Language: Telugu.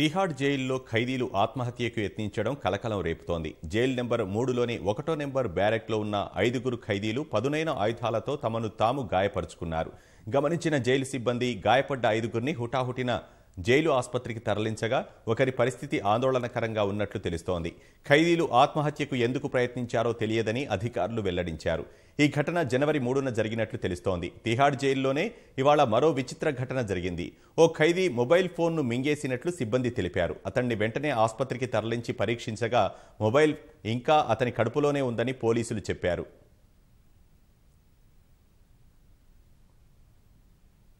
తిహాడ్ జైల్లో ఖైదీలు ఆత్మహత్యకు యత్నించడం కలకలం రేపుతోంది జైలు నెంబర్ మూడులోని ఒకటో నెంబర్ బ్యారెక్లో ఉన్న ఐదుగురు ఖైదీలు పదునైన ఆయుధాలతో తమను తాము గాయపరుచుకున్నారు గమనించిన జైలు సిబ్బంది గాయపడ్డ ఐదుగురిని హుటాహుటిన జైలు ఆసుపత్రికి తరలించగా ఒకరి పరిస్థితి ఆందోళనకరంగా ఉన్నట్లు తెలుస్తోంది ఖైదీలు ఆత్మహత్యకు ఎందుకు ప్రయత్నించారో తెలియదని అధికారులు వెల్లడించారు ఈ ఘటన జనవరి మూడున జరిగినట్లు తెలుస్తోంది తిహాడ్ జైల్లోనే ఇవాళ మరో విచిత్ర ఘటన జరిగింది ఓ ఖైదీ మొబైల్ ఫోన్ను మింగేసినట్లు సిబ్బంది తెలిపారు అతన్ని వెంటనే ఆసుపత్రికి తరలించి పరీక్షించగా మొబైల్ ఇంకా అతని కడుపులోనే ఉందని పోలీసులు చెప్పారు